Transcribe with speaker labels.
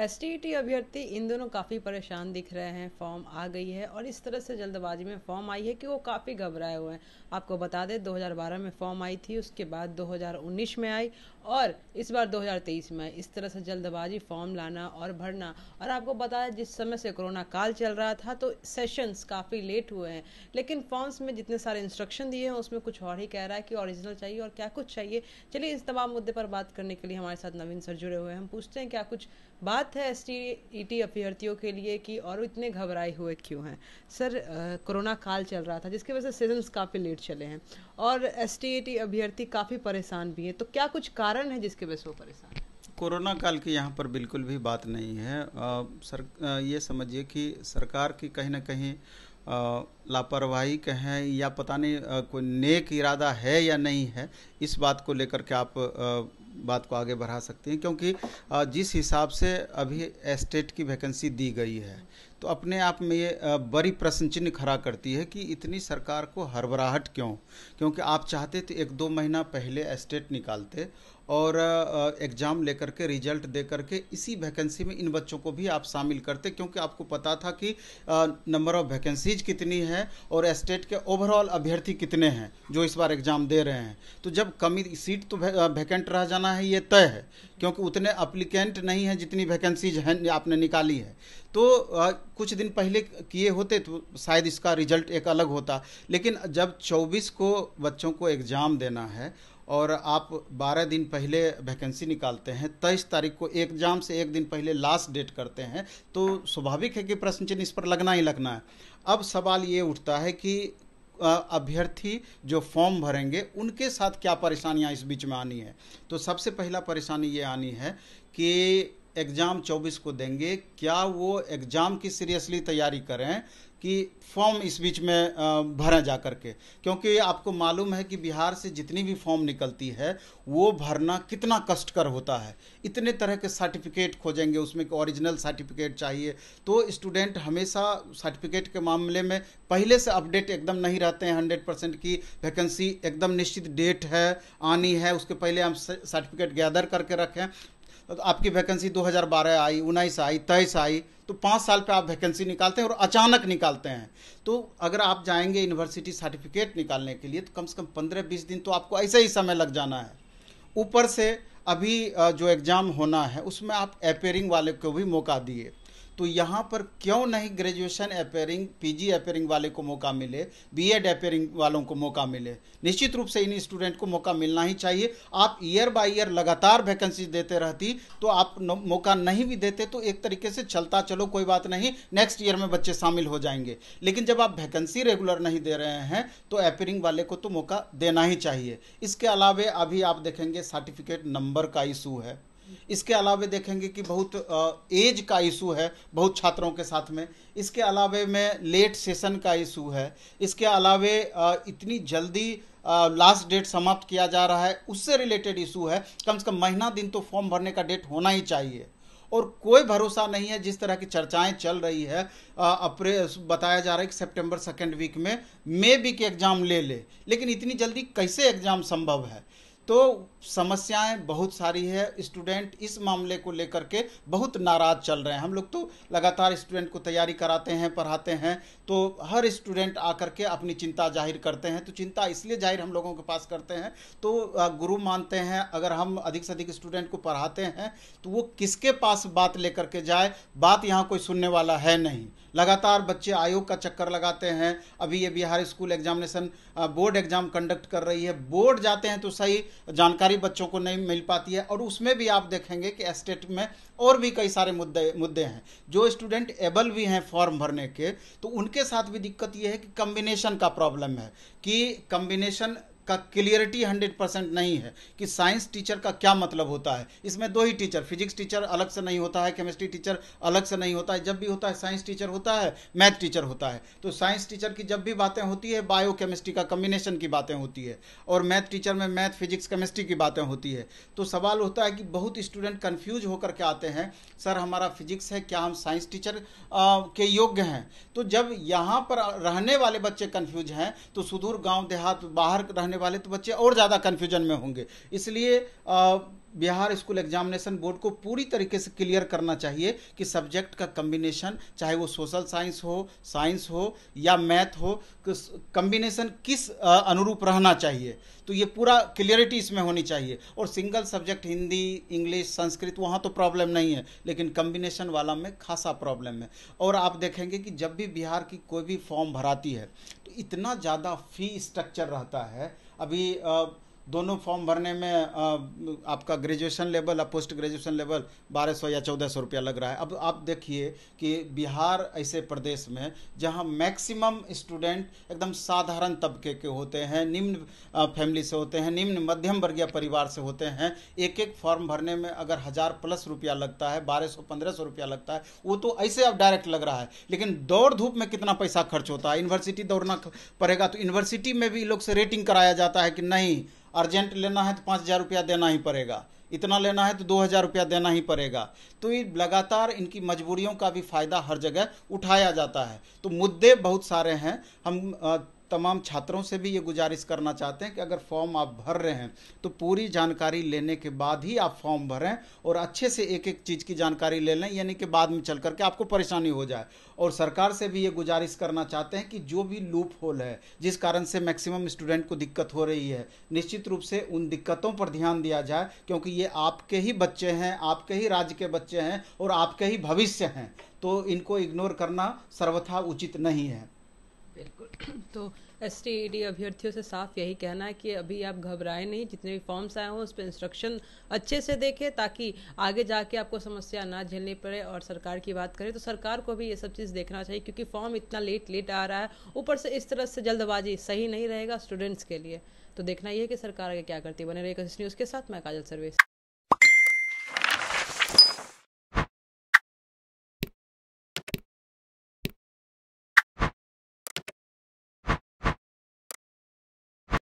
Speaker 1: S e अभ्यर्थी इन दोनों काफ़ी परेशान दिख रहे हैं फॉर्म आ गई है और इस तरह से जल्दबाजी में फॉर्म आई है कि वो काफ़ी घबराए हुए हैं आपको बता दें 2012 में फॉर्म आई थी उसके बाद 2019 में आई और इस बार 2023 में इस तरह से जल्दबाजी फॉर्म लाना और भरना और आपको बताया जिस समय से कोरोना काल चल रहा था तो सेशंस काफ़ी लेट हुए हैं लेकिन फॉर्म्स में जितने सारे इंस्ट्रक्शन दिए हैं उसमें कुछ और ही कह रहा है कि ओरिजिनल चाहिए और क्या कुछ चाहिए चलिए इस तमाम मुद्दे पर बात करने के लिए हमारे साथ नवीन सर जुड़े हुए हैं हम पूछते हैं क्या कुछ बात है एस टी e अभ्यर्थियों के लिए कि और इतने घबराए हुए क्यों हैं सर कोरोना काल चल रहा था जिसकी वजह से सेशंस काफ़ी लेट चले हैं और एस e अभ्यर्थी काफ़ी परेशान भी हैं तो क्या कुछ कारण है जिसके वजह से वो परेशान है
Speaker 2: कोरोना काल की यहाँ पर बिल्कुल भी बात नहीं है आ, सर आ, ये समझिए कि सरकार की कहीं ना कहीं लापरवाही कहें या पता नहीं आ, कोई नेक इरादा है या नहीं है इस बात को लेकर के आप आ, बात को आगे बढ़ा सकते हैं क्योंकि जिस हिसाब से अभी एस्टेट की वैकेंसी दी गई है तो अपने आप में ये बड़ी प्रश्न चिन्ह खड़ा करती है कि इतनी सरकार को हरबराहट क्यों क्योंकि आप चाहते थे एक दो महीना पहले एस्टेट निकालते और एग्ज़ाम लेकर के रिजल्ट दे करके इसी वैकेंसी में इन बच्चों को भी आप शामिल करते क्योंकि आपको पता था कि नंबर ऑफ़ वैकेंसीज कितनी है और एस्टेट के ओवरऑल अभ्यर्थी कितने हैं जो इस बार एग्ज़ाम दे रहे हैं तो जब कमी सीट तो वैकेंट रह जाना है ये तय है क्योंकि उतने अप्लीकेंट नहीं हैं जितनी वैकेंसीज हैं आपने निकाली है तो कुछ दिन पहले किए होते तो शायद इसका रिजल्ट एक अलग होता लेकिन जब 24 को बच्चों को एग्ज़ाम देना है और आप 12 दिन पहले वैकेंसी निकालते हैं तेईस तारीख को एग्जाम से एक दिन पहले लास्ट डेट करते हैं तो स्वाभाविक है कि प्रश्न चिन्ह इस पर लगना ही लगना है अब सवाल ये उठता है कि अभ्यर्थी जो फॉर्म भरेंगे उनके साथ क्या परेशानियां इस बीच में आनी है तो सबसे पहला परेशानी ये आनी है कि एग्ज़ाम 24 को देंगे क्या वो एग्ज़ाम की सीरियसली तैयारी करें कि फॉर्म इस बीच में भरें जा करके क्योंकि आपको मालूम है कि बिहार से जितनी भी फॉर्म निकलती है वो भरना कितना कष्टकर होता है इतने तरह के सर्टिफिकेट खोजेंगे उसमें ओरिजिनल सर्टिफिकेट चाहिए तो स्टूडेंट हमेशा सर्टिफिकेट के मामले में पहले से अपडेट एकदम नहीं रहते हैं हंड्रेड परसेंट की वैकेंसी एकदम निश्चित डेट है आनी है उसके पहले हम सर्टिफिकेट गैदर करके रखें तो आपकी वैकेंसी 2012 आई उन्नीस आई तेईस आई तो पाँच साल पे आप वैकेंसी निकालते हैं और अचानक निकालते हैं तो अगर आप जाएंगे यूनिवर्सिटी सर्टिफिकेट निकालने के लिए तो कम से कम पंद्रह बीस दिन तो आपको ऐसे ही समय लग जाना है ऊपर से अभी जो एग्ज़ाम होना है उसमें आप एपेयरिंग वाले को भी मौका दिए तो यहाँ पर क्यों नहीं ग्रेजुएशन अपेयरिंग पीजी अपेयरिंग वाले को मौका मिले बीएड अपेयरिंग वालों को मौका मिले निश्चित रूप से इन स्टूडेंट को मौका मिलना ही चाहिए आप ईयर बाय ईयर लगातार वैकेंसी देते रहती तो आप मौका नहीं भी देते तो एक तरीके से चलता चलो कोई बात नहीं नेक्स्ट ईयर में बच्चे शामिल हो जाएंगे लेकिन जब आप वैकेंसी रेगुलर नहीं दे रहे हैं तो अपेयरिंग वाले को तो मौका देना ही चाहिए इसके अलावा अभी आप देखेंगे सर्टिफिकेट नंबर का इशू है इसके अलावे देखेंगे कि बहुत एज का इशू है बहुत छात्रों के साथ में इसके अलावे में लेट सेशन का इशू है इसके अलावे इतनी जल्दी लास्ट डेट समाप्त किया जा रहा है उससे रिलेटेड इशू है कम से कम महीना दिन तो फॉर्म भरने का डेट होना ही चाहिए और कोई भरोसा नहीं है जिस तरह की चर्चाएं चल रही है अप्रैल बताया जा रहा है कि सितंबर सेकेंड वीक में मे बी के एग्ज़ाम ले ले लेकिन इतनी जल्दी कैसे एग्ज़ाम संभव है तो समस्याएं बहुत सारी है स्टूडेंट इस मामले को लेकर के बहुत नाराज चल रहे हैं हम लोग तो लगातार स्टूडेंट को तैयारी कराते हैं पढ़ाते हैं तो हर स्टूडेंट आकर के अपनी चिंता जाहिर करते हैं तो चिंता इसलिए जाहिर हम लोगों के पास करते हैं तो गुरु मानते हैं अगर हम अधिक से अधिक स्टूडेंट को पढ़ाते हैं तो वो किसके पास बात लेकर के जाए बात यहाँ कोई सुनने वाला है नहीं लगातार बच्चे आयोग का चक्कर लगाते हैं अभी ये Bihar school examination board exam conduct कर रही है बोर्ड जाते हैं तो सही जानकारी बच्चों को नहीं मिल पाती है और उसमें भी आप देखेंगे कि स्टेट में और भी कई सारे मुद्दे मुद्दे हैं जो स्टूडेंट एबल भी हैं फॉर्म भरने के तो उनके साथ भी दिक्कत ये है कि कम्बिनेशन का प्रॉब्लम है कि कम्बिनेशन का क्लियरिटी हंड्रेड परसेंट नहीं है कि साइंस टीचर का क्या मतलब होता है इसमें दो ही टीचर फिजिक्स टीचर अलग से नहीं होता है केमिस्ट्री टीचर अलग से नहीं होता है जब भी होता है साइंस टीचर होता है मैथ टीचर होता है तो साइंस टीचर की जब भी बातें होती है बायो केमिस्ट्री का कम्बिनेशन की बातें होती है और मैथ टीचर में मैथ फिजिक्स केमिस्ट्री की बातें होती है तो सवाल होता है कि बहुत स्टूडेंट कन्फ्यूज होकर के आते हैं सर हमारा फिजिक्स है क्या हम साइंस टीचर के योग्य हैं तो जब यहाँ पर रहने वाले बच्चे कन्फ्यूज हैं तो सुदूर गाँव देहात बाहर रहने वाले तो बच्चे और ज़्यादा कन्फ्यूजन में होंगे इसलिए बिहार स्कूल एग्जामिनेशन बोर्ड को पूरी तरीके से क्लियर करना चाहिए कि सब्जेक्ट का कम्बिनेशन चाहे वो सोशल साइंस हो साइंस हो या मैथ हो कम्बिनेशन किस अनुरूप रहना चाहिए तो ये पूरा क्लियरिटी इसमें होनी चाहिए और single subject Hindi English Sanskrit वहाँ तो प्रॉब्लम नहीं है लेकिन कम्बिनेशन वाला में खासा प्रॉब्लम है और आप देखेंगे कि जब भी बिहार की कोई भी फॉर्म भराती है इतना ज़्यादा फ़ी स्ट्रक्चर रहता है अभी दोनों फॉर्म भरने में आपका ग्रेजुएशन लेवल या पोस्ट ग्रेजुएशन लेवल बारह सौ या चौदह सौ रुपया लग रहा है अब आप देखिए कि बिहार ऐसे प्रदेश में जहाँ मैक्सिमम स्टूडेंट एकदम साधारण तबके के होते हैं निम्न फैमिली से होते हैं निम्न मध्यम वर्गीय परिवार से होते हैं एक एक फॉर्म भरने में अगर हज़ार प्लस रुपया लगता है बारह सौ पंद्रह सौ रुपया लगता है वो तो ऐसे अब डायरेक्ट लग रहा है लेकिन दौड़ धूप में कितना पैसा खर्च होता है यूनिवर्सिटी दौड़ना पड़ेगा तो यूनिवर्सिटी में भी लोग से रेटिंग कराया जाता है कि नहीं अर्जेंट लेना है तो पाँच हज़ार रुपया देना ही पड़ेगा इतना लेना है तो दो हज़ार रुपया देना ही पड़ेगा तो ये लगातार इनकी मजबूरियों का भी फ़ायदा हर जगह उठाया जाता है तो मुद्दे बहुत सारे हैं हम तमाम छात्रों से भी ये गुजारिश करना चाहते हैं कि अगर फॉर्म आप भर रहे हैं तो पूरी जानकारी लेने के बाद ही आप फॉर्म भरें और अच्छे से एक एक चीज़ की जानकारी ले लें यानी कि बाद में चल करके आपको परेशानी हो जाए और सरकार से भी ये गुजारिश करना चाहते हैं कि जो भी लूप होल है जिस कारण से मैक्सिमम स्टूडेंट को दिक्कत हो रही है निश्चित रूप से उन दिक्कतों पर ध्यान दिया जाए क्योंकि ये आपके ही बच्चे हैं आपके ही राज्य के बच्चे हैं और आपके ही भविष्य हैं तो इनको इग्नोर करना सर्वथा उचित नहीं है
Speaker 1: बिल्कुल तो एस टी e अभ्यर्थियों से साफ यही कहना है कि अभी आप घबराएं नहीं जितने भी फॉर्म्स आए हों उस पर इंस्ट्रक्शन अच्छे से देखें ताकि आगे जाके आपको समस्या ना झेलनी पड़े और सरकार की बात करें तो सरकार को भी ये सब चीज़ देखना चाहिए क्योंकि फॉर्म इतना लेट लेट आ रहा है ऊपर से इस तरह से जल्दबाजी सही नहीं रहेगा स्टूडेंट्स के लिए तो देखना यह कि सरकार आगे क्या करती है बने रही न्यूज़ के साथ मैं काजल सर्विस